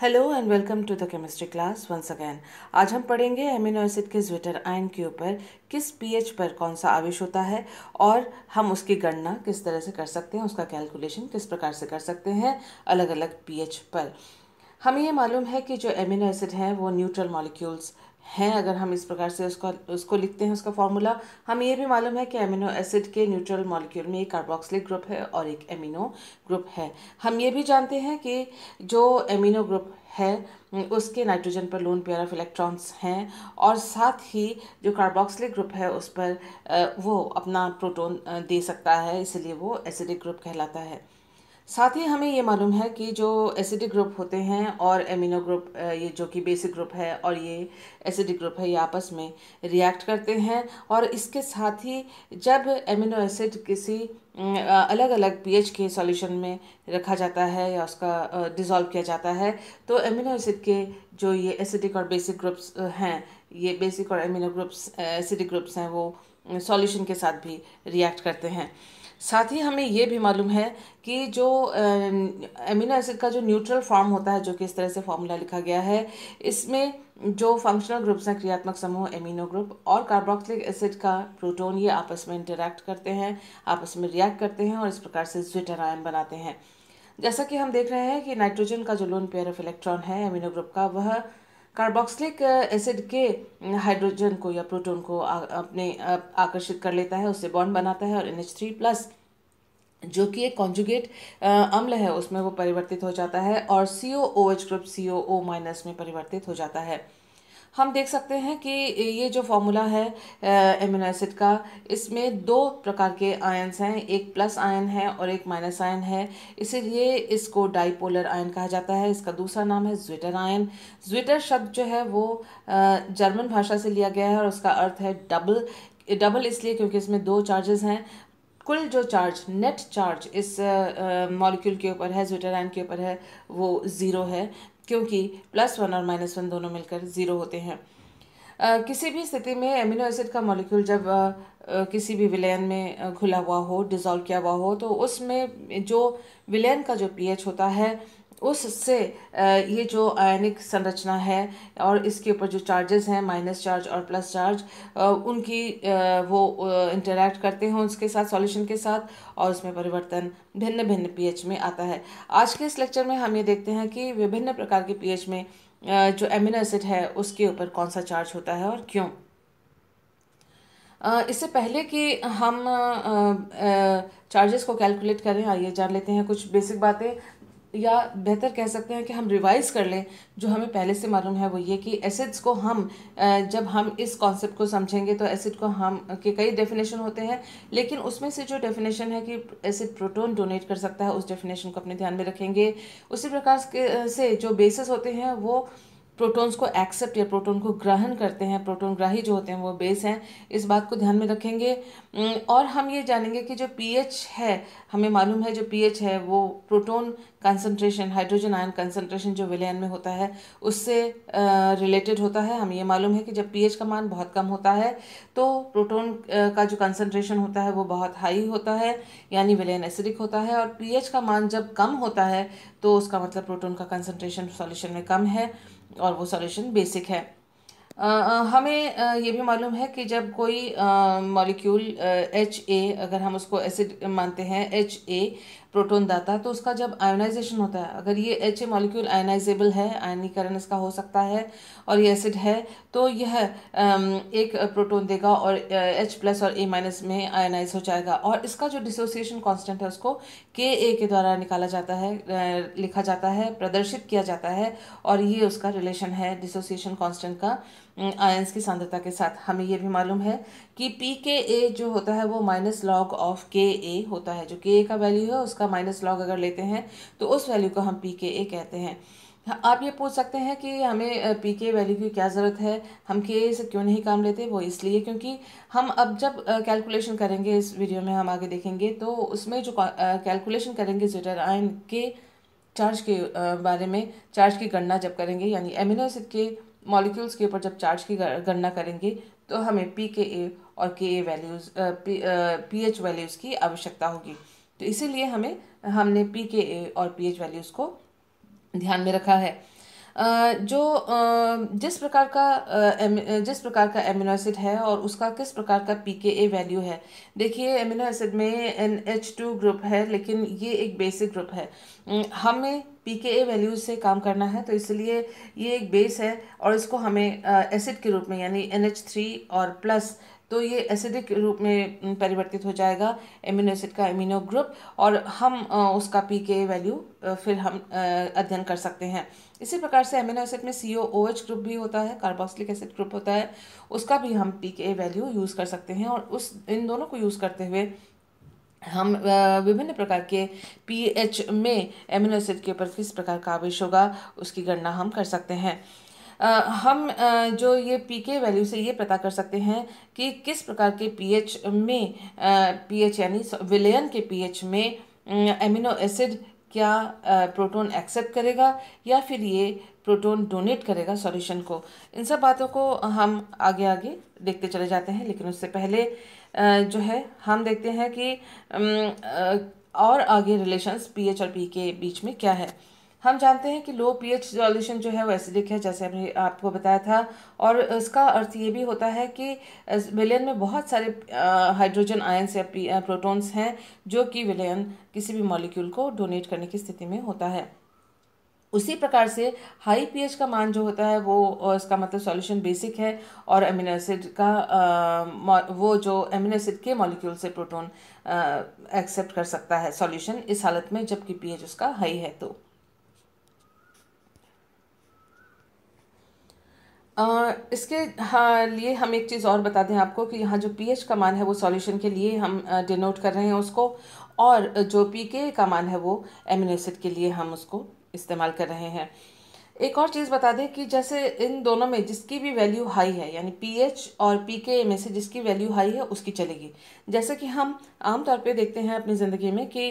hello and welcome to the chemistry class once again आज हम पढ़ेंगे एमिनो एसिड के ज्विटर आयन के ऊपर किस पीएच पर कौन सा आवेश होता है और हम उसकी गणना किस तरह से कर सकते हैं उसका कैलकुलेशन किस प्रकार से कर सकते हैं अलग अलग पीएच पर हमें ये मालूम है कि जो एमिनो एसिड हैं वो न्यूट्रल मॉलिक्यूल्स हैं अगर हम इस प्रकार से उसका उसको लिखते हैं उसका फॉर्मूला हमें ये भी मालूम है कि एमिनो एसिड के न्यूट्रल मॉलिक्यूल में एक कार्बोक्सिलिक ग्रुप है और एक एमिनो ग्रुप है हम ये भी जानते हैं कि जो एमिनो ग्रुप है उसके नाइट्रोजन पर लोन पेयर ऑफ इलेक्ट्रॉन्स हैं और साथ ही जो कार्बोक्सिलिक ग्रुप है उस पर वो अपना प्रोटोन दे सकता है इसलिए वो एसिडिक ग्रुप कहलाता है साथ ही हमें ये मालूम है कि जो एसिडिक ग्रुप होते हैं और एमिनो ग्रुप ये जो कि बेसिक ग्रुप है और ये एसिडिक ग्रुप है ये आपस में रिएक्ट करते हैं और इसके साथ ही जब एमिनो एसिड किसी अलग अलग पीएच के सॉल्यूशन में रखा जाता है या उसका डिज़ोल्व किया जाता है तो एमिनो एसिड के जो ये एसिडिक और बेसिक ग्रुप्स हैं ये बेसिक और एमिनो ग्रुप्स एसिडिक ग्रुप्स हैं वो सॉल्यूशन के साथ भी रिएक्ट करते हैं साथ ही हमें ये भी मालूम है कि जो एमिनो एसिड का जो न्यूट्रल फॉर्म होता है जो कि इस तरह से फॉर्मूला लिखा गया है इसमें जो फंक्शनल ग्रुप्स हैं क्रियात्मक समूह एमिनो ग्रुप और कार्बोक्सिलिक एसिड का प्रोटोन ये आपस में इंटरेक्ट करते हैं आपस में रिएक्ट करते हैं और इस प्रकार से ज्विटर आयन बनाते हैं जैसा कि हम देख रहे हैं कि नाइट्रोजन का जो लोन पेयर ऑफ इलेक्ट्रॉन है एमिनो ग्रुप का वह कार्बोक्सिलिक एसिड के हाइड्रोजन को या प्रोटोन को आ, अपने आकर्षित कर लेता है उससे बॉन्ड बनाता है और एन एच थ्री प्लस जो कि एक कॉन्जुगेट अम्ल है उसमें वो परिवर्तित हो जाता है और C O O H group C O O minus में परिवर्तित हो जाता है हम देख सकते हैं कि ये जो फॉर्मूला है एमिनो एसिड का इसमें दो प्रकार के आयन्स हैं एक प्लस आयन है और एक माइनस आयन है इसीलिए इसको डाईपोलर आयन कहा जाता है इसका दूसरा नाम है ज्विटर आयन ज्विटर शब्द जो है वो जर्मन भाषा से लिया गया है और उसका अर्थ है डबल डबल इसलिए क्योंकि इसमें दो चार्जेस हैं कुल जो चार्ज नेट चार्ज इस मॉलिक्यूल के ऊपर है ज्विटर आयन के ऊपर है वो ज़ीरो है क्योंकि प्लस वन और माइनस वन दोनों मिलकर ज़ीरो होते हैं आ, किसी भी स्थिति में एमिनो एसिड का मॉलिक्यूल जब आ, आ, किसी भी विलयन में खुला हुआ हो डिज़ोल्व किया हुआ हो तो उसमें जो विलयन का जो पीएच होता है उससे ये जो आयनिक संरचना है और इसके ऊपर जो चार्जेस हैं माइनस चार्ज और प्लस चार्ज उनकी वो इंटरेक्ट करते हैं उसके साथ सॉल्यूशन के साथ और उसमें परिवर्तन भिन्न भिन्न पीएच में आता है आज के इस लेक्चर में हम ये देखते हैं कि विभिन्न प्रकार के पीएच में जो एमिनो एसिड है उसके ऊपर कौन सा चार्ज होता है और क्यों इससे पहले कि हम चार्जेस को कैलकुलेट करें आइए जान लेते हैं कुछ बेसिक बातें या बेहतर कह सकते हैं कि हम रिवाइज़ कर लें जो हमें पहले से मालूम है वो ये कि एसिड्स को हम जब हम इस कॉन्सेप्ट को समझेंगे तो एसिड को हम के कई डेफिनेशन होते हैं लेकिन उसमें से जो डेफिनेशन है कि एसिड प्रोटोन डोनेट कर सकता है उस डेफिनेशन को अपने ध्यान में रखेंगे उसी प्रकार से जो बेसिस होते हैं वो प्रोटॉन्स को एक्सेप्ट या प्रोटॉन को ग्रहण करते हैं प्रोटॉन ग्राही जो होते हैं वो बेस हैं इस बात को ध्यान में रखेंगे और हम ये जानेंगे कि जो पीएच है हमें मालूम है जो पीएच है वो proton concentration hydrogen ion concentration जो विलयन में होता है उससे रिलेटेड होता है हमें ये मालूम है कि जब पीएच का मान बहुत कम होता है तो प्रोटोन का जो कंसनट्रेशन होता है वो बहुत हाई होता है यानी विलयन एसिडिक होता है और पी का मान जब कम होता है तो उसका मतलब प्रोटोन का कंसनट्रेशन सॉल्यूशन में कम है और वो सॉल्यूशन बेसिक है आ, हमें ये भी मालूम है कि जब कोई मॉलिक्यूल एच ए अगर हम उसको एसिड मानते हैं एच ए प्रोटोन दाता है तो उसका जब आयोनाइजेशन होता है अगर ये एच ए मॉलिक्यूल आयोनाइजेबल है आयनीकरण इसका हो सकता है और ये एसिड है तो यह एक प्रोटोन देगा और एच प्लस और ए माइनस में आयोनाइज हो जाएगा और इसका जो डिसोसिएशन कांस्टेंट है उसको के ए के द्वारा निकाला जाता है लिखा जाता है प्रदर्शित किया जाता है और ये उसका रिलेशन है डिसोसिएशन कॉन्स्टेंट का आयंस की सांद्रता के साथ हमें यह भी मालूम है कि पी के ए जो होता है वो माइनस लॉग ऑफ के ए होता है जो के ए का वैल्यू है उसका माइनस लॉग अगर लेते हैं तो उस वैल्यू को हम पी के ए कहते हैं आप ये पूछ सकते हैं कि हमें पी के वैल्यू की क्या ज़रूरत है हम के ए से क्यों नहीं काम लेते वो इसलिए क्योंकि हम अब जब कैलकुलेशन करेंगे इस वीडियो में हम आगे देखेंगे तो उसमें जो कैलकुलेशन करेंगे जिटर आयन के चार्ज के बारे में चार्ज की गणना जब करेंगे यानी एमिनो एसिड के मॉलिक्यूल्स के ऊपर जब चार्ज की गणना करेंगे तो हमें पी के ए और K A values P H values की आवश्यकता होगी तो इसीलिए हमें हमने पी के ए और पी एच वैल्यूज़ को ध्यान में रखा है जो जिस प्रकार का जिस प्रकार का एमिनो एसिड है और उसका किस प्रकार का पी के ए वैल्यू है देखिए एमिनो एसिड में एन एच टू ग्रुप है लेकिन ये एक बेसिक ग्रुप है हमें पी के ए वैल्यू से काम करना है तो इसलिए ये एक बेस है और इसको हमें एसिड के रूप में यानी एन एच थ्री और प्लस तो ये एसिडिक रूप में परिवर्तित हो जाएगा एमिनो एसिड का एमिनो ग्रुप और हम उसका पी के वैल्यू फिर हम अध्ययन कर सकते हैं इसी प्रकार से एमिनो एसिड में सी ओ ओ एच ग्रुप भी होता है कार्बोक्सिलिक एसिड ग्रुप होता है उसका भी हम पी के वैल्यू यूज़ कर सकते हैं और उस इन दोनों को यूज़ करते हुए हम विभिन्न प्रकार के पीएच में एमिनो एसिड के ऊपर किस प्रकार का आवेश होगा उसकी गणना हम कर सकते हैं हम जो ये पी के वैल्यू से ये पता कर सकते हैं कि किस प्रकार के पीएच में पीएच यानी विलयन के पीएच में एमिनो एसिड क्या प्रोटॉन एक्सेप्ट करेगा या फिर ये प्रोटॉन डोनेट करेगा सॉल्यूशन को इन सब बातों को हम आगे आगे देखते चले जाते हैं लेकिन उससे पहले जो है हम देखते हैं कि और आगे रिलेशंस पीएच और पी के बीच में क्या है हम जानते हैं कि लो पीएच सॉल्यूशन जो है वो एसिडिक है जैसे हमने आपको बताया था और इसका अर्थ ये भी होता है कि विलयन में बहुत सारे हाइड्रोजन आयन्स या प्रोटॉन्स हैं जो कि विलयन किसी भी मॉलिक्यूल को डोनेट करने की स्थिति में होता है उसी प्रकार से हाई पीएच का मान जो होता है वो इसका मतलब सॉल्यूशन बेसिक है और एमिनो एसिड का आ, वो जो एमिनो एसिड के मॉलिक्यूल से प्रोटॉन एक्सेप्ट कर सकता है सॉल्यूशन इस हालत में जबकि पीएच उसका हाई है तो आ, इसके हाँ लिए हम एक चीज़ और बता दें आपको कि यहाँ जो पी एच का मान है वो सॉल्यूशन के लिए हम डिनोट कर रहे हैं उसको और जो पी के का मान है वो एमिनोसिड के लिए हम उसको इस्तेमाल कर रहे हैं एक और चीज़ बता दें कि जैसे इन दोनों में जिसकी भी वैल्यू हाई है यानी पीएच और पीके में से जिसकी वैल्यू हाई है उसकी चलेगी जैसे कि हम आमतौर पे देखते हैं अपनी ज़िंदगी में कि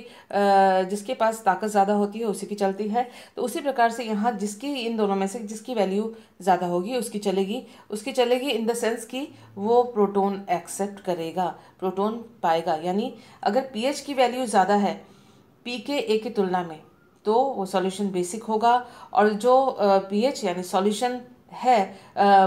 जिसके पास ताकत ज़्यादा होती है उसी की चलती है तो उसी प्रकार से यहाँ जिसकी इन दोनों में से जिसकी वैल्यू ज़्यादा होगी उसकी चलेगी उसकी चलेगी इन द सेंस कि वो प्रोटोन एक्सेप्ट करेगा प्रोटोन पाएगा यानी अगर पी की वैल्यू ज़्यादा है पी के ए की तुलना में तो वो सॉल्यूशन बेसिक होगा और जो पीएच यानी सॉल्यूशन है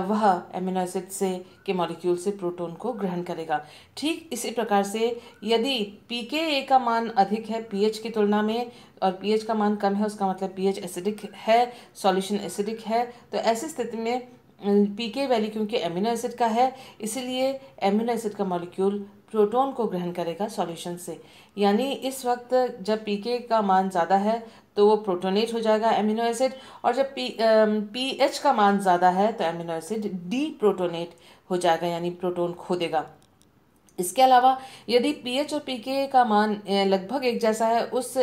वह एमिनो एसिड से के मॉलिक्यूल से प्रोटोन को ग्रहण करेगा ठीक इसी प्रकार से यदि पी के ए का मान अधिक है पीएच की तुलना में और पीएच का मान कम है उसका मतलब पीएच एसिडिक है सॉल्यूशन एसिडिक है तो ऐसी स्थिति में पी के वैल्यू क्योंकि एमिनो एसिड का है इसीलिए एमिनो एसिड का मॉलिक्यूल प्रोटॉन को ग्रहण करेगा सॉल्यूशन से यानी इस वक्त जब पी के का मान ज़्यादा है तो वो प्रोटोनेट हो जाएगा एमिनो एसिड और जब पी पीएच um, का मान ज़्यादा है तो एमिनो एसिड डी प्रोटोनेट हो जाएगा यानी प्रोटोन खो देगा इसके अलावा यदि पीएच और पीके का मान लगभग एक जैसा है उस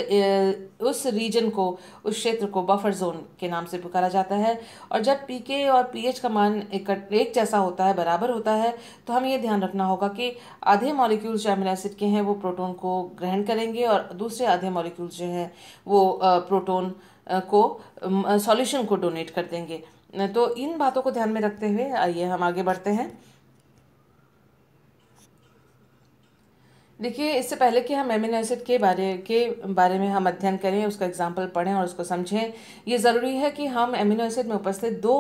उस रीजन को उस क्षेत्र को बफर जोन के नाम से पुकारा जाता है और जब पीके और पीएच का मान एक, एक जैसा होता है बराबर होता है तो हमें यह ध्यान रखना होगा कि आधे मॉलिक्यूल्स जो अमीनो एसिड के हैं वो प्रोटोन को ग्रहण करेंगे और दूसरे आधे मॉलिक्यूल्स जो हैं वो प्रोटोन को सॉल्यूशन को डोनेट कर देंगे तो इन बातों को ध्यान में रखते हुए आइए हम आगे बढ़ते हैं देखिए इससे पहले कि हम एमिनो एसिड के बारे के बारे में हम अध्ययन करें उसका एग्जाम्पल पढ़ें और उसको समझें ये ज़रूरी है कि हम एमिनो एसिड में उपस्थित दो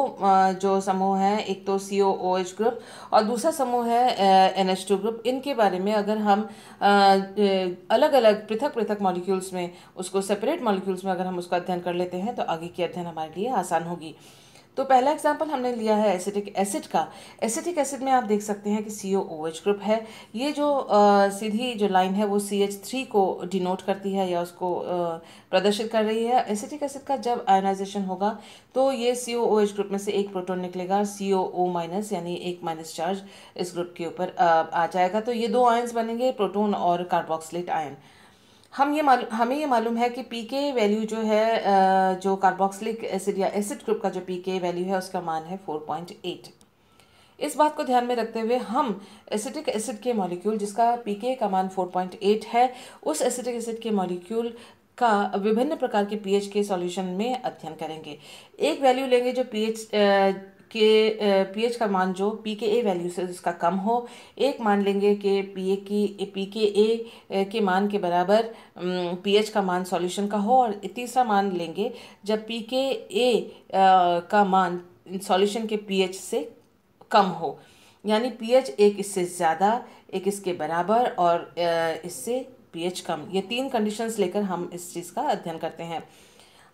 जो समूह हैं एक तो सी ओ ओ एच ग्रुप और दूसरा समूह है एन एच टू ग्रुप इनके बारे में अगर हम अलग अलग पृथक पृथक मॉलिक्यूल्स में उसको सेपरेट मॉलिक्यूल्स में अगर हम उसका अध्ययन कर लेते हैं तो आगे की अध्ययन हमारे लिए आसान होगी तो पहला एग्जाम्पल हमने लिया है एसिटिक एसिड का एसिटिक एसिड में आप देख सकते हैं कि सी ओ ओ एच ग्रुप है ये जो आ, सीधी जो लाइन है वो सी एच थ्री को डिनोट करती है या उसको आ, प्रदर्शित कर रही है एसिटिक एसिड का जब आयनाइजेशन होगा तो ये सी ओ ओ एच ग्रुप में से एक प्रोटोन निकलेगा सी ओ ओ माइनस यानी एक माइनस चार्ज इस ग्रुप के ऊपर आ जाएगा तो ये दो आयन्स बनेंगे प्रोटोन और कार्बोक्सिलेट आयन हम ये हमें ये मालूम है कि पी के वैल्यू जो है जो कार्बोक्सिलिक एसिड या एसिड ग्रुप का जो पी के वैल्यू है उसका मान है फोर पॉइंट एट इस बात को ध्यान में रखते हुए हम एसिटिक एसिड के मॉलिक्यूल जिसका पी के का मान फोर पॉइंट एट है उस एसिटिक एसिड के मॉलिक्यूल का विभिन्न प्रकार के पीएच के सॉल्यूशन में अध्ययन करेंगे एक वैल्यू लेंगे जो पीएच कि पीएच का मान जो पी के ए वैल्यू से उसका कम हो एक मान लेंगे कि पी ए की पी के ए के मान के बराबर पीएच का मान सॉल्यूशन का हो और तीसरा मान लेंगे जब पी के ए का मान सॉल्यूशन के पीएच से कम हो यानी पीएच एक इससे ज़्यादा एक इसके बराबर और इससे पीएच कम ये तीन कंडीशंस लेकर हम इस चीज़ का अध्ययन करते हैं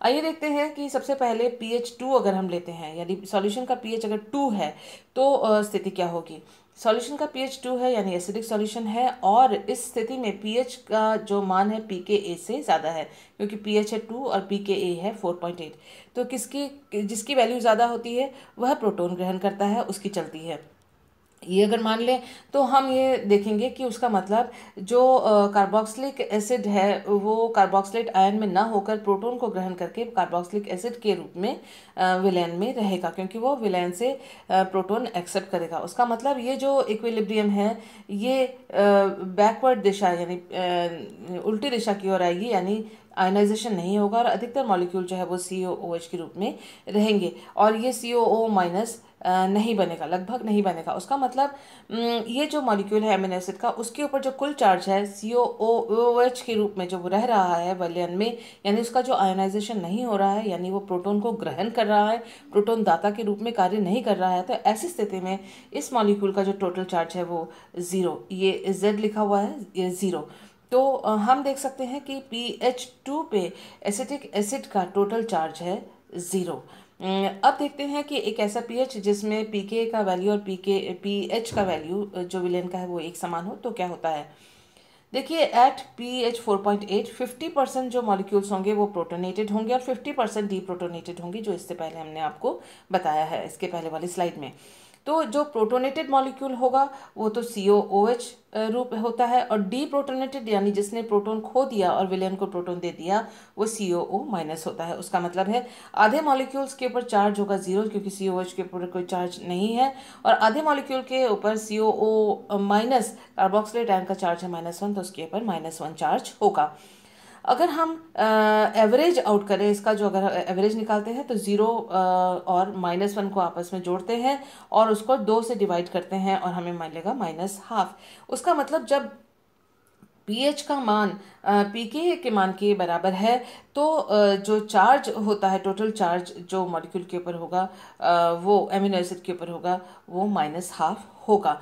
आइए देखते हैं कि सबसे पहले पी एच टू अगर हम लेते हैं यानी सॉल्यूशन का पी एच अगर टू है तो स्थिति क्या होगी सॉल्यूशन का पी एच टू है यानी एसिडिक सॉल्यूशन है और इस स्थिति में पी एच का जो मान है पी के ए से ज़्यादा है क्योंकि पी एच है टू और पी के ए है फोर पॉइंट एट तो किसकी जिसकी वैल्यू ज़्यादा होती है वह प्रोटोन ग्रहण करता है उसकी चलती है ये अगर मान लें तो हम ये देखेंगे कि उसका मतलब जो कार्बोक्सिलिक एसिड है वो कार्बोक्सिलेट आयन में ना होकर प्रोटोन को ग्रहण करके कार्बोक्सिलिक एसिड के रूप में विलयन में रहेगा क्योंकि वो विलयन से प्रोटोन एक्सेप्ट करेगा उसका मतलब ये जो इक्विलिब्रियम है ये बैकवर्ड दिशा यानी उल्टी दिशा की ओर आएगी यानी आयनाइजेशन नहीं होगा और अधिकतर मॉलिक्यूल जो है वो सी ओ एच के रूप में रहेंगे और ये सी ओ ओ माइनस नहीं बनेगा लगभग नहीं बनेगा उसका मतलब ये जो मॉलिक्यूल है एमिनो एसिड का उसके ऊपर जो कुल चार्ज है सी ओ ओ एच के रूप में जो रह रहा है वलयन में यानी उसका जो आयोनाइजेशन नहीं हो रहा है यानी वो प्रोटोन को ग्रहण कर रहा है प्रोटोन दाता के रूप में कार्य नहीं कर रहा है तो ऐसी स्थिति में इस मॉलिक्यूल का जो टोटल चार्ज है वो ज़ीरो ये जेड लिखा हुआ है ये ज़ीरो तो हम देख सकते हैं कि पी एच टू पे एसिटिक एसिड का टोटल चार्ज है ज़ीरो हम्म, अब देखते हैं कि एक ऐसा पीएच जिसमें पीके का वैल्यू और पीके पीएच का वैल्यू जो विलेन का है वो एक समान हो तो क्या होता है देखिए at P H four point eight fifty percent जो मॉलिक्यूल्स होंगे वो प्रोटोनेटेड होंगे और फिफ्टी परसेंट डी प्रोटोनेटेड होंगी जो इससे पहले हमने आपको बताया है इसके पहले वाली स्लाइड में तो जो प्रोटोनेटेड मॉलिक्यूल होगा वो तो सी ओ ओ एच रूप होता है और डी प्रोटोनेटेड यानी जिसने प्रोटोन खो दिया और विलियन को प्रोटोन दे दिया वो सी ओ ओ माइनस होता है उसका मतलब है आधे मॉलिक्यूल्स के ऊपर चार्ज होगा जीरो क्योंकि सी ओ एच के ऊपर कोई चार्ज नहीं है और आधे मॉलिक्यूल के ऊपर C O minus carboxylate ion का चार्ज है माइनस वन तो उसके ऊपर माइनस वन चार्ज होगा अगर हम एवरेज आउट करें इसका जो अगर एवरेज निकालते हैं तो ज़ीरो और माइनस वन को आपस में जोड़ते हैं और उसको दो से डिवाइड करते हैं और हमें मिलेगा माइनस हाफ उसका मतलब जब पी एच का मान पी के मान के बराबर है तो जो चार्ज होता है टोटल चार्ज जो मॉलिक्यूल के ऊपर होगा वो एमिनो एसिड के ऊपर होगा वो माइनस हाफ होगा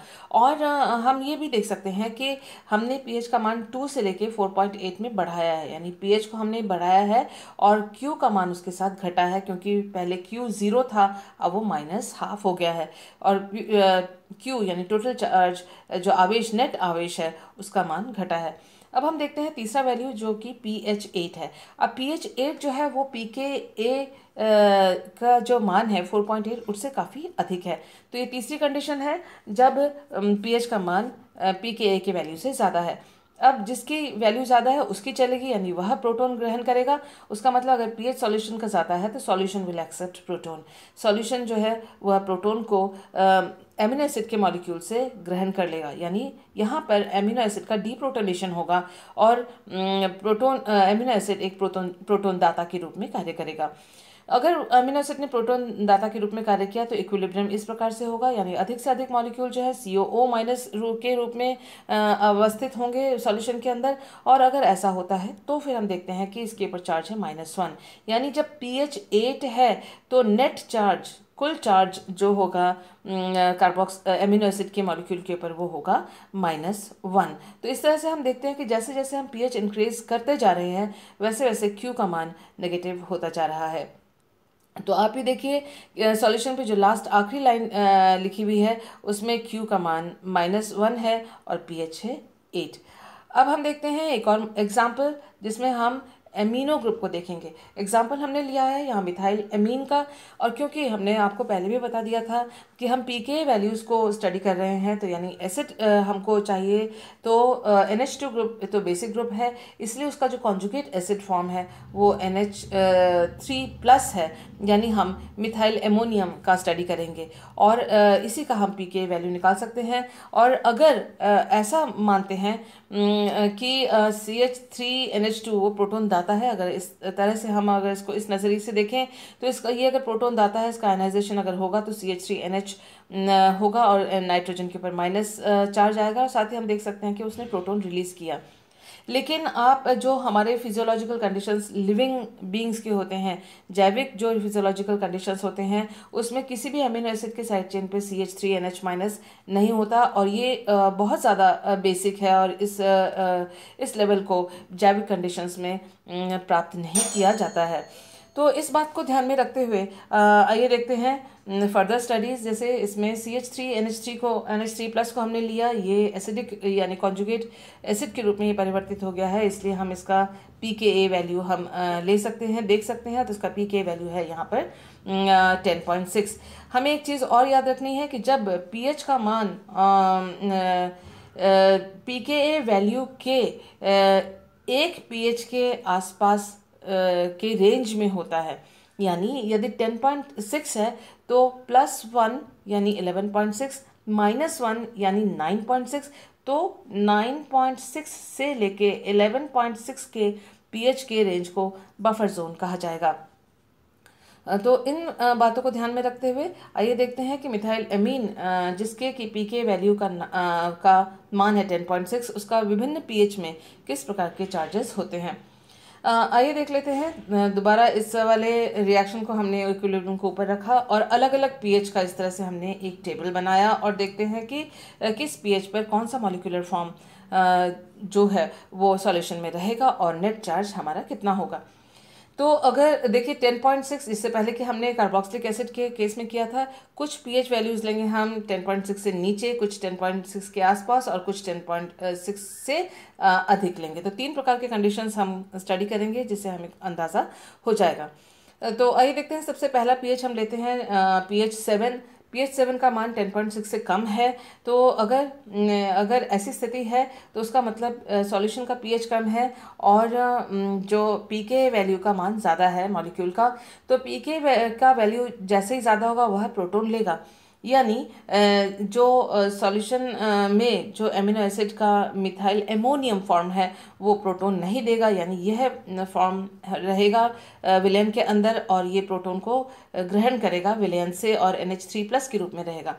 और हम ये भी देख सकते हैं कि हमने पीएच का मान टू से लेके एट में बढ़ाया है यानी पीएच को हमने बढ़ाया है और क्यू का मान उसके साथ घटा है क्योंकि पहले क्यू ज़ीरो था अब वो माइनस हाफ हो गया है और क्यू यानी टोटल चार्ज जो आवेश नेट आवेश है उसका मान घटा है अब हम देखते हैं तीसरा वैल्यू जो कि पी एच एट है अब पी एच एट जो है वो पी के ए का जो मान है फोर पॉइंट एट उससे काफ़ी अधिक है तो ये तीसरी कंडीशन है जब पी एच का मान पी के ए के वैल्यू से ज़्यादा है अब जिसकी वैल्यू ज़्यादा है उसकी चलेगी यानी वह प्रोटॉन ग्रहण करेगा उसका मतलब अगर पीएच सॉल्यूशन का ज़्यादा है तो solution will accept proton solution जो है वह प्रोटॉन को एमिनो एसिड के मॉलिक्यूल से ग्रहण कर लेगा यानी यहाँ पर एमिनो एसिड का डी प्रोटोनेशन होगा और प्रोटोन एमिनो एसिड एक प्रोटोन प्रोटोन दाता के रूप में कार्य करेगा अगर अमीनो एसिड ने प्रोटोन दाता के रूप में कार्य किया तो इक्विलिब्रियम इस प्रकार से होगा यानी अधिक से अधिक मॉलिक्यूल जो है सी ओ ओ माइनस के रूप में अवस्थित होंगे सॉल्यूशन के अंदर और अगर ऐसा होता है तो फिर हम देखते हैं कि इसके ऊपर चार्ज है माइनस वन यानी जब पी एच एट है तो नेट चार्ज कुल चार्ज जो होगा कार्बोक्स एमिनो एसिड के मॉलिक्यूल के ऊपर वो होगा माइनस वन तो इस तरह से हम देखते हैं कि जैसे जैसे हम पीएच इंक्रीज करते जा रहे हैं वैसे वैसे क्यू का मान नेगेटिव होता जा रहा है तो आप ये देखिए सॉल्यूशन पे जो लास्ट आखिरी लाइन लिखी हुई है उसमें क्यू का मान माइनस वन है और एच है एट अब हम देखते हैं एक और एग्जाम्पल जिसमें हम एमीनो ग्रुप को देखेंगे एग्जाम्पल हमने लिया है यहाँ मिथाइल एमीन का और क्योंकि हमने आपको पहले भी बता दिया था कि हम पी के वैल्यूज़ को स्टडी कर रहे हैं तो यानी एसिड हमको चाहिए तो एन एच टू ग्रुप तो बेसिक ग्रुप है इसलिए उसका जो कॉन्जुगेट एसिड फॉर्म है वो एन एच थ्री प्लस है यानी हम मिथाइल एमोनियम का स्टडी करेंगे और uh, इसी का हम पी के वैल्यू निकाल सकते हैं और अगर uh, ऐसा मानते हैं uh, कि C H three N H two वो प्रोटोन दाता है अगर इस तरह से हम अगर इसको इस नज़रिए से देखें तो इसका ये अगर प्रोटोन दाता है इसका आयनाइजेशन अगर होगा तो C H three N H होगा और नाइट्रोजन के ऊपर माइनस चार्ज आएगा और साथ ही हम देख सकते हैं कि उसने प्रोटोन रिलीज़ किया लेकिन आप जो हमारे फिजियोलॉजिकल कंडीशंस लिविंग बींग्स के होते हैं जैविक जो फिजियोलॉजिकल कंडीशंस होते हैं उसमें किसी भी अमीनो एसिड के साइड चेन पे C H three N H minus नहीं होता और ये बहुत ज़्यादा बेसिक है और इस इस लेवल को जैविक कंडीशंस में प्राप्त नहीं किया जाता है तो इस बात को ध्यान में रखते हुए आइए देखते हैं फर्दर स्टडीज़ जैसे इसमें C H three N H three को एन एच थ्री प्लस को हमने लिया ये एसिडिक यानी कॉन्जुगेट एसिड के रूप में ये परिवर्तित हो गया है इसलिए हम इसका पी के ए वैल्यू हम ले सकते हैं देख सकते हैं तो इसका पी के वैल्यू है यहाँ पर टेन पॉइंट सिक्स हमें एक चीज़ और याद रखनी है कि जब पी एच का मान पी के ए वैल्यू के एक पी एच के आसपास के रेंज में होता है यानी यदि टेन पॉइंट सिक्स है तो प्लस वन यानी eleven point six minus one यानी नाइन पॉइंट सिक्स तो नाइन पॉइंट सिक्स से लेके एलेवन पॉइंट सिक्स के पीएच के रेंज को बफर जोन कहा जाएगा तो इन बातों को ध्यान में रखते हुए आइए देखते हैं कि मिथाइल एमीन जिसके कि पी के वैल्यू का आ, का मान है टेन पॉइंट सिक्स उसका विभिन्न पीएच में किस प्रकार के चार्जेस होते हैं आइए देख लेते हैं दोबारा इस वाले रिएक्शन को हमने इक्विलिब्रियम को ऊपर रखा और अलग अलग पीएच का इस तरह से हमने एक टेबल बनाया और देखते हैं कि किस पीएच पर कौन सा मॉलिकुलर फॉर्म जो है वो सॉल्यूशन में रहेगा और नेट चार्ज हमारा कितना होगा तो अगर देखिए टेन पॉइंट सिक्स इससे पहले कि हमने कार्बोक्सिलिक एसिड के केस में किया था कुछ पीएच वैल्यूज़ लेंगे हम टेन पॉइंट सिक्स से नीचे कुछ टेन पॉइंट सिक्स के आसपास और कुछ टेन पॉइंट सिक्स से अधिक लेंगे तो तीन प्रकार के कंडीशंस हम स्टडी करेंगे जिससे हमें अंदाज़ा हो जाएगा तो आइए देखते हैं सबसे पहला पीएच हम लेते हैं P H seven P H seven का मान टेन पॉइंट सिक्स से कम है तो अगर अगर ऐसी स्थिति है तो उसका मतलब सॉल्यूशन का पीएच कम है और जो पी के वैल्यू का मान ज़्यादा है मॉलिक्यूल का तो पी के का वैल्यू जैसे ही ज़्यादा होगा वह प्रोटोन लेगा यानी जो सॉल्यूशन में जो एमिनो एसिड का मिथाइल एमोनियम फॉर्म है वो प्रोटॉन नहीं देगा यानी यह फॉर्म रहेगा विलयन के अंदर और ये प्रोटॉन को ग्रहण करेगा विलयन से और एन एच थ्री प्लस के रूप में रहेगा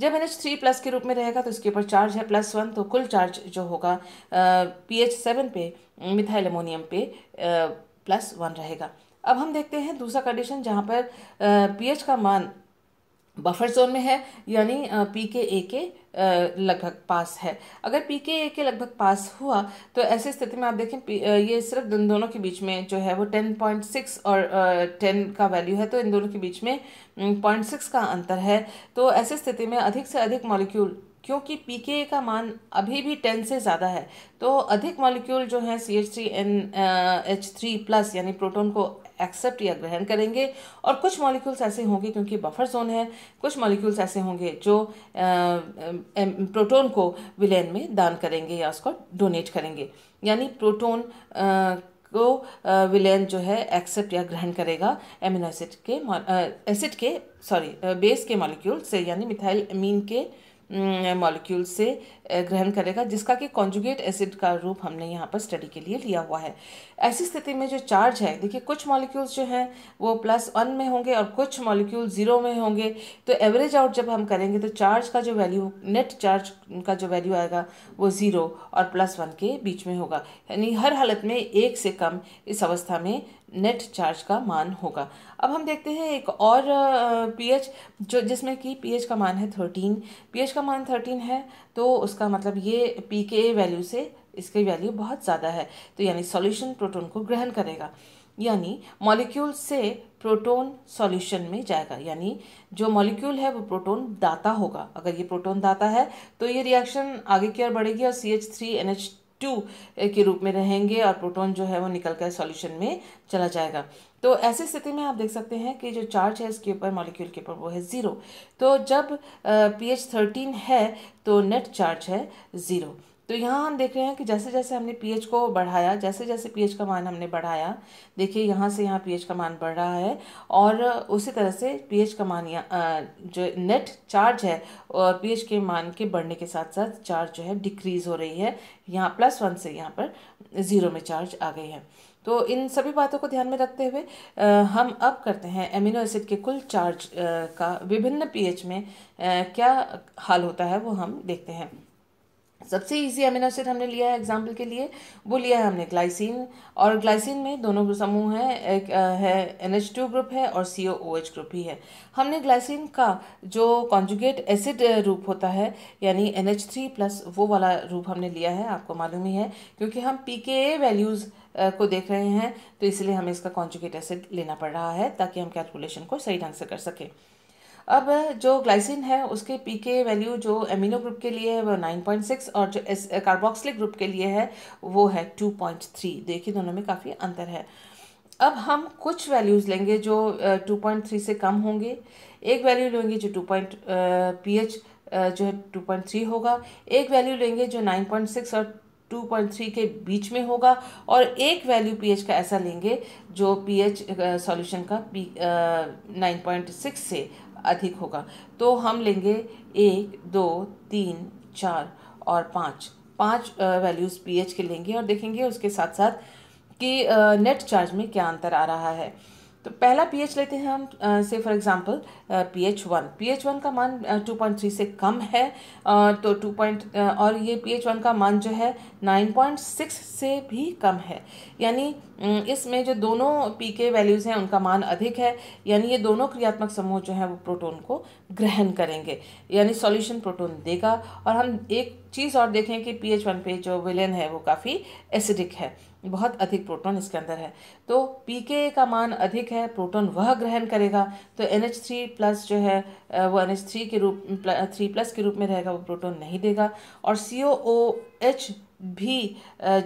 जब एन एच थ्री प्लस के रूप में रहेगा तो इसके ऊपर चार्ज है प्लस वन तो कुल चार्ज जो होगा पी एच सेवन पे मिथाइल एमोनियम पे प्लस वन रहेगा अब हम देखते हैं दूसरा कंडीशन जहाँ पर पीएच का मान बफर जोन में है यानी पी के ए के लगभग पास है अगर पी के ए के लगभग पास हुआ तो ऐसी स्थिति में आप देखें ये सिर्फ इन दोनों के बीच में जो है वो टेन पॉइंट सिक्स और टेन का वैल्यू है तो इन दोनों के बीच में पॉइंट सिक्स का अंतर है तो ऐसी स्थिति में अधिक से अधिक मॉलिक्यूल क्योंकि पी के का मान अभी भी टेन से ज़्यादा है तो अधिक मॉलिक्यूल जो है C H three N H three plus यानी प्रोटोन को एक्सेप्ट या ग्रहण करेंगे और कुछ मॉलिक्यूल्स ऐसे होंगे क्योंकि बफर जोन है कुछ मॉलिक्यूल्स ऐसे होंगे जो प्रोटोन को विलेन में दान करेंगे या उसको डोनेट करेंगे यानी प्रोटोन को विलेन जो है एक्सेप्ट या ग्रहण करेगा एमिनो एसिड के एसिड के सॉरी बेस के मॉलिक्यूल से यानी मिथाइल अमीन के मॉलिक्यूल हम्म, से ग्रहण करेगा जिसका कि कॉन्जुगेट एसिड का रूप हमने यहाँ पर स्टडी के लिए लिया हुआ है ऐसी स्थिति में जो चार्ज है देखिए कुछ मॉलिक्यूल्स जो हैं वो प्लस वन में होंगे और कुछ मॉलिक्यूल ज़ीरो में होंगे तो एवरेज आउट जब हम करेंगे तो चार्ज का जो वैल्यू नेट चार्ज का जो वैल्यू आएगा वो ज़ीरो और प्लस वन के बीच में होगा यानी हर हालत में एक से कम इस अवस्था में नेट चार्ज का मान होगा अब हम देखते हैं एक और पीएच जो जिसमें कि पीएच का मान है थर्टीन पीएच का मान थर्टीन है तो उसका मतलब ये पी के ए वैल्यू से इसकी वैल्यू बहुत ज़्यादा है तो यानी सॉल्यूशन प्रोटोन को ग्रहण करेगा यानी मॉलिक्यूल से प्रोटोन सॉल्यूशन में जाएगा यानी जो मॉलिक्यूल है वो प्रोटोन दाता होगा अगर ये प्रोटोन दाता है तो ये रिएक्शन आगे की ओर बढ़ेगी और C H three N H two के रूप में रहेंगे और प्रोटॉन जो है वो निकल कर सॉल्यूशन में चला जाएगा तो ऐसी स्थिति में आप देख सकते हैं कि जो चार्ज है इसके ऊपर मॉलिक्यूल के ऊपर वो है ज़ीरो तो जब पी एच थर्टीन है तो नेट चार्ज है ज़ीरो तो यहाँ हम देख रहे हैं कि जैसे जैसे हमने पीएच को बढ़ाया जैसे जैसे पीएच का मान हमने बढ़ाया देखिए यहाँ से यहाँ पीएच का मान बढ़ रहा है और उसी तरह से पीएच का मान जो नेट चार्ज है और पीएच के मान के बढ़ने के साथ साथ चार्ज जो है डिक्रीज़ हो रही है यहाँ प्लस वन से यहाँ पर ज़ीरो में चार्ज आ गई है तो इन सभी बातों को ध्यान में रखते हुए आ, हम अब करते हैं एमिनो एसिड के कुल चार्ज आ, का विभिन्न पीएच में आ, क्या हाल होता है वो हम देखते हैं सबसे इजी अमीनो एसिड हमने लिया है एग्जाम्पल के लिए वो लिया है हमने ग्लाइसिन और ग्लाइसिन में दोनों समूह हैं एक है एन एच टू ग्रुप है और C O O H group ही है हमने ग्लाइसिन का जो कॉन्जुगेट एसिड रूप होता है यानी एन एच थ्री प्लस वो वाला रूप हमने लिया है आपको मालूम ही है क्योंकि हम पी के ए वैल्यूज़ को देख रहे हैं तो इसलिए हमें इसका कॉन्जुगेट एसिड लेना पड़ रहा है ताकि हम कैलकुलेशन को सही ढंग से कर सकें अब जो ग्लाइसिन है उसके पी के वैल्यू जो एमिनो ग्रुप के लिए है वो नाइन पॉइंट सिक्स और जो एस कार्बोक्सिलिक ग्रुप के लिए है वो है टू पॉइंट थ्री देखिए दोनों में काफ़ी अंतर है अब हम कुछ वैल्यूज़ लेंगे जो टू पॉइंट थ्री से कम होंगे एक वैल्यू लेंगे जो टू पॉइंट पी एच जो है टू पॉइंट थ्री होगा एक वैल्यू लेंगे जो नाइन पॉइंट सिक्स और टू पॉइंट थ्री के बीच में होगा और एक वैल्यू पीएच का ऐसा लेंगे जो पीएच सॉल्यूशन का पी नाइन पॉइंट सिक्स से अधिक होगा तो हम लेंगे एक दो तीन चार और पाँच पाँच वैल्यूज़ पीएच के लेंगे और देखेंगे उसके साथ साथ कि नेट चार्ज में क्या अंतर आ रहा है तो पहला पीएच लेते हैं हम से for example P H one P H one का मान टू पॉइंट थ्री से कम है तो टू पॉइंट और ये पीएच वन का मान जो है नाइन पॉइंट सिक्स से भी कम है यानी इसमें जो दोनों पी के वैल्यूज़ हैं उनका मान अधिक है यानी ये दोनों क्रियात्मक समूह जो है वो प्रोटोन को ग्रहण करेंगे यानी सॉल्यूशन प्रोटोन देगा और हम एक चीज़ और देखें कि पी एच वन पे जो विलेन है वो काफ़ी एसिडिक है बहुत अधिक प्रोटॉन इसके अंदर है तो पी के का मान अधिक है प्रोटॉन वह ग्रहण करेगा तो एन एच थ्री प्लस जो है वो एन एच थ्री के रूप थ्री प्लस के रूप में रहेगा वो प्रोटॉन नहीं देगा और सी ओ ओ एच भी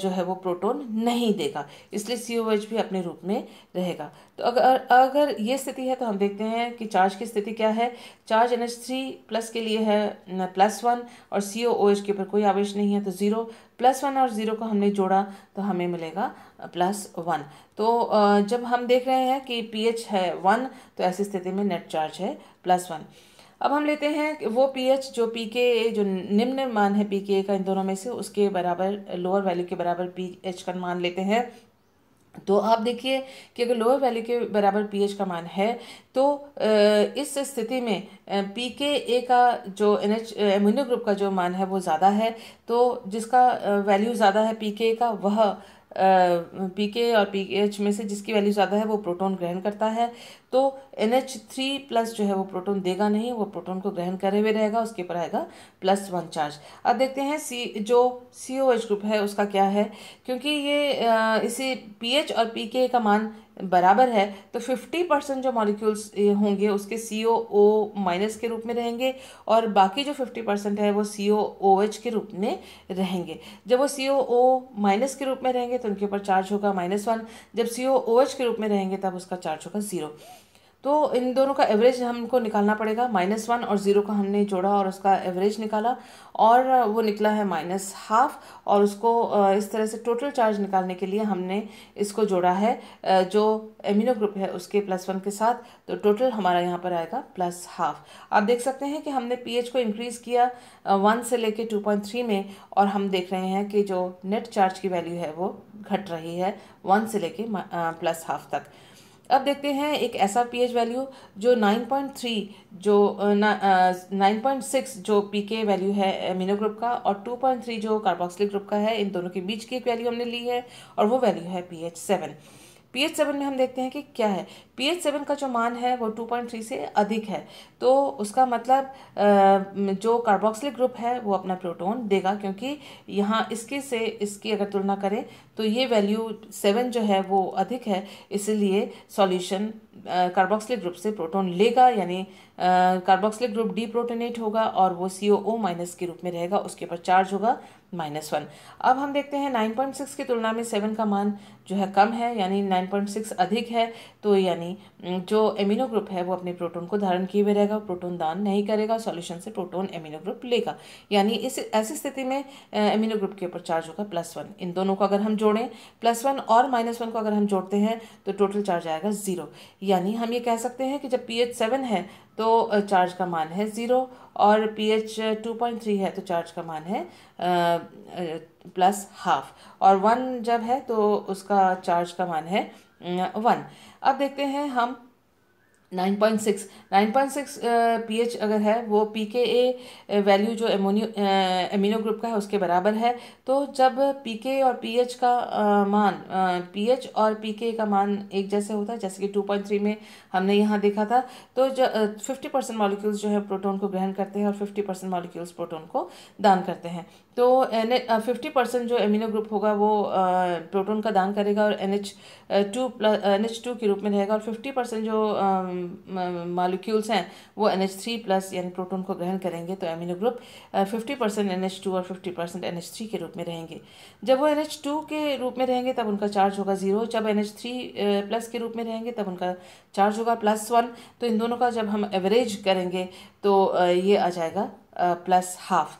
जो है वो प्रोटोन नहीं देगा इसलिए सी ओ एच भी अपने रूप में रहेगा तो अगर अगर ये स्थिति है तो हम देखते हैं कि चार्ज की स्थिति क्या है charge N H three plus के लिए है प्लस वन और सी ओ एच के ऊपर कोई आवेश नहीं है तो ज़ीरो प्लस वन और ज़ीरो को हमने जोड़ा तो हमें मिलेगा प्लस वन तो जब हम देख रहे हैं कि पी एच है वन तो ऐसी स्थिति में नेट चार्ज है प्लस वन अब हम लेते हैं वो पीएच जो पी के जो निम्न मान है पी के का इन दोनों में से उसके बराबर लोअर वैल्यू के बराबर पी एच का मान लेते हैं तो आप देखिए कि अगर लोअर वैल्यू के बराबर पीएच का मान है तो इस स्थिति में पी के ए का जो एन एच एमोनियो ग्रुप का जो मान है वो ज़्यादा है तो जिसका वैल्यू ज़्यादा है पी के का वह पी के और पी एच में से जिसकी वैल्यू ज़्यादा है वो प्रोटॉन ग्रहण करता है तो एन एच थ्री प्लस जो है वो प्रोटोन देगा नहीं वो प्रोटोन को ग्रहण करे हुए रहेगा उसके ऊपर आएगा प्लस वन चार्ज अब देखते हैं सी जो सी ओ एच ग्रुप है उसका क्या है क्योंकि ये इसे पी एच और पी के का मान बराबर है तो 50 परसेंट जो मॉलिक्यूल्स होंगे उसके सी ओ ओ माइनस के रूप में रहेंगे और बाकी जो 50 परसेंट है वो सी ओ ओ एच के रूप में रहेंगे जब वो सी ओ ओ माइनस के रूप में रहेंगे तो उनके ऊपर चार्ज होगा माइनस वन जब सी ओ ओ एच के रूप में रहेंगे तब उसका चार्ज होगा ज़ीरो तो इन दोनों का एवरेज हमको निकालना पड़ेगा माइनस वन और ज़ीरो का हमने जोड़ा और उसका एवरेज निकाला और वो निकला है माइनस हाफ और उसको इस तरह से टोटल चार्ज निकालने के लिए हमने इसको जोड़ा है जो एमिनो ग्रुप है उसके प्लस वन के साथ तो टोटल हमारा यहाँ पर आएगा प्लस हाफ आप देख सकते हैं कि हमने पी को इंक्रीज़ किया वन से लेके टू पॉइंट थ्री में और हम देख रहे हैं कि जो नेट चार्ज की वैल्यू है वो घट रही है वन से लेके प्लस हाफ तक अब देखते हैं एक ऐसा पी एच वैल्यू जो नाइन पॉइंट थ्री जो नाइन पॉइंट सिक्स जो पी के वैल्यू है एमिनो ग्रुप का और टू पॉइंट थ्री जो कार्बोक्सिलिक ग्रुप का है इन दोनों के बीच की एक वैल्यू हमने ली है और वो वैल्यू है P H seven P H seven में हम देखते हैं कि क्या है पी एच सेवन का जो मान है वो टू पॉइंट थ्री से अधिक है तो उसका मतलब जो कार्बोक्सिलिक ग्रुप है वो अपना प्रोटोन देगा क्योंकि यहाँ इसके से इसकी अगर तुलना करें तो ये वैल्यू सेवन जो है वो अधिक है इसीलिए सॉल्यूशन कार्बोक्सिलिक ग्रुप से प्रोटॉन लेगा यानी कार्बोक्सिलिक ग्रुप डी प्रोटोनेट होगा और वो सी ओ माइनस के रूप में रहेगा उसके ऊपर चार्ज होगा माइनस वन अब हम देखते हैं नाइन पॉइंट सिक्स की तुलना में सेवन का मान जो है कम है यानी नाइन पॉइंट सिक्स अधिक है तो यानी जो एमिनो ग्रुप है वो अपने प्रोटोन को धारण किए हुए रहेगा प्रोटोन दान नहीं करेगा सॉल्यूशन से प्रोटोन एमिनो ग्रुप लेगा यानी इस ऐसी स्थिति में एमिनो ग्रुप के ऊपर चार्ज होगा प्लस वन इन दोनों को अगर हम जोड़ें प्लस वन और माइनस वन को अगर हम जोड़ते हैं तो टोटल चार्ज आएगा ज़ीरो यानी हम ये कह सकते हैं कि जब पी एच सेवन है तो चार्ज का मान है ज़ीरो और P H two point three है तो चार्ज का मान है प्लस हाफ और वन जब है तो उसका चार्ज का मान है वन अब देखते हैं हम nine point six nine point six P H अगर है वो पी के ए वैल्यू जो एमोनियो एमिनो ग्रुप का है उसके बराबर है तो जब पी के और पी एच का आ, मान पी एच और पी के का मान एक जैसे होता है जैसे कि टू पॉइंट थ्री में हमने यहाँ देखा था तो जो फिफ्टी परसेंट मॉलिक्यूल्स जो है प्रोटोन को ग्रहण करते हैं और फिफ्टी परसेंट मॉलिक्यूल्स प्रोटोन को दान करते हैं तो एन फिफ्टी परसेंट जो एमिनो ग्रुप होगा वो प्रोटॉन uh, का दान करेगा और N H two plus N H two के रूप में रहेगा और फिफ्टी परसेंट जो मालिक्यूल्स um, uh, हैं वो एन एच थ्री प्लस यानी प्रोटॉन को ग्रहण करेंगे तो amino group fifty percent N H two और fifty percent N H three के रूप में रहेंगे जब वो एन एच टू के रूप में रहेंगे तब उनका चार्ज होगा ज़ीरो जब एन एच थ्री प्लस के रूप में रहेंगे तब उनका चार्ज होगा प्लस वन तो इन दोनों का जब हम एवरेज करेंगे तो uh, ये आ जाएगा प्लस हाफ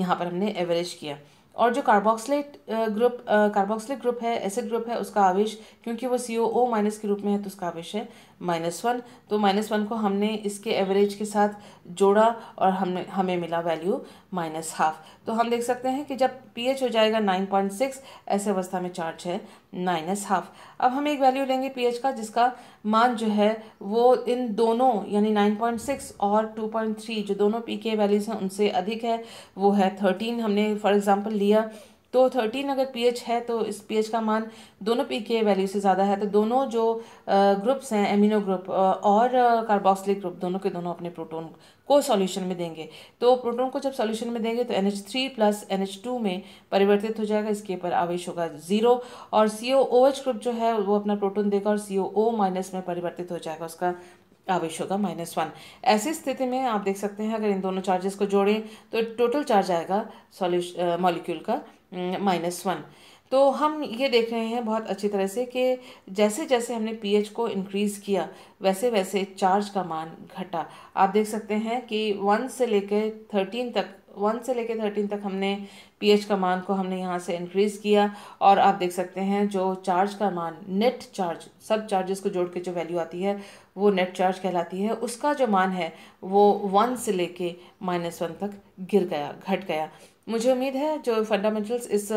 यहाँ पर हमने एवरेज किया और जो कार्बोक्सलेट ग्रुप कार्बोक्सलेट ग्रुप है एसिड ग्रुप है उसका आवेश क्योंकि वो सी ओ माइनस के रूप में है तो उसका आवेश है माइनस वन तो माइनस वन को हमने इसके एवरेज के साथ जोड़ा और हमने हमें मिला वैल्यू माइनस हाफ तो हम देख सकते हैं कि जब पीएच हो जाएगा नाइन पॉइंट सिक्स ऐसे अवस्था में चार्ज है माइनस हाफ अब हम एक वैल्यू लेंगे पीएच का जिसका मान जो है वो इन दोनों यानी नाइन पॉइंट सिक्स और टू पॉइंट थ्री जो दोनों पी के वैल्यूज़ हैं उनसे अधिक है वो है थर्टीन हमने फॉर एग्ज़ाम्पल लिया तो थर्टीन अगर पी है तो इस पी का मान दोनों पी के वैल्यू से ज़्यादा है तो दोनों जो ग्रुप्स हैं एमिनो ग्रुप और कार्बोक्सिलिक ग्रुप दोनों के दोनों अपने प्रोटोन को सॉल्यूशन में देंगे तो प्रोटोन को जब सॉल्यूशन में देंगे तो N H three plus N H two में परिवर्तित हो जाएगा इसके ऊपर आवेश होगा जीरो और C O O H group जो है वो अपना प्रोटोन देगा और सी ओ ओ माइनस में परिवर्तित हो जाएगा उसका आवेश होगा माइनस वन ऐसी स्थिति में आप देख सकते हैं अगर इन दोनों चार्जेस को जोड़ें तो टोटल चार्ज आएगा सॉल्यूश मॉलिक्यूल का माइनस हम्म, वन तो हम ये देख रहे हैं बहुत अच्छी तरह से कि जैसे जैसे हमने पीएच को इंक्रीज़ किया वैसे वैसे चार्ज का मान घटा आप देख सकते हैं कि वन से लेकर थर्टीन तक वन से लेकर थर्टीन तक हमने पीएच का मान को हमने यहाँ से इंक्रीज़ किया और आप देख सकते हैं जो चार्ज का मान नेट चार्ज सब चार्जेस को जोड़ के जो वैल्यू आती है वो नेट चार्ज कहलाती है उसका जो मान है वो वन से लेके माइनस वन तक गिर गया घट गया मुझे उम्मीद है जो फंडामेंटल्स इस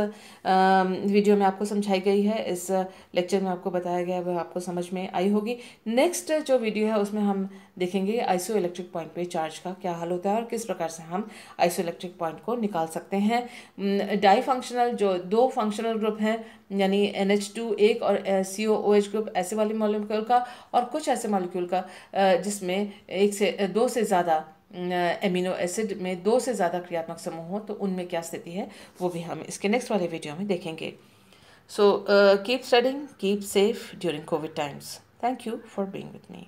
वीडियो में आपको समझाई गई है इस लेक्चर में आपको बताया गया है वह आपको समझ में आई होगी नेक्स्ट जो वीडियो है उसमें हम देखेंगे आइसो इलेक्ट्रिक पॉइंट पे चार्ज का क्या हाल होता है और किस प्रकार से हम आइसो इलेक्ट्रिक पॉइंट को निकाल सकते हैं डाई फंक्शनल जो दो फंक्शनल ग्रुप हैं यानी एन एच टू एक और C O O H group ऐसे वाले मॉलिक्यूल का और कुछ ऐसे मॉलिक्यूल का जिसमें एक से दो से ज़्यादा एमिनो एसिड में दो से ज़्यादा क्रियात्मक समूह हो तो उनमें क्या स्थिति है वो भी हम इसके नेक्स्ट वाले वीडियो में देखेंगे so keep studying keep safe during Covid times thank you for being with me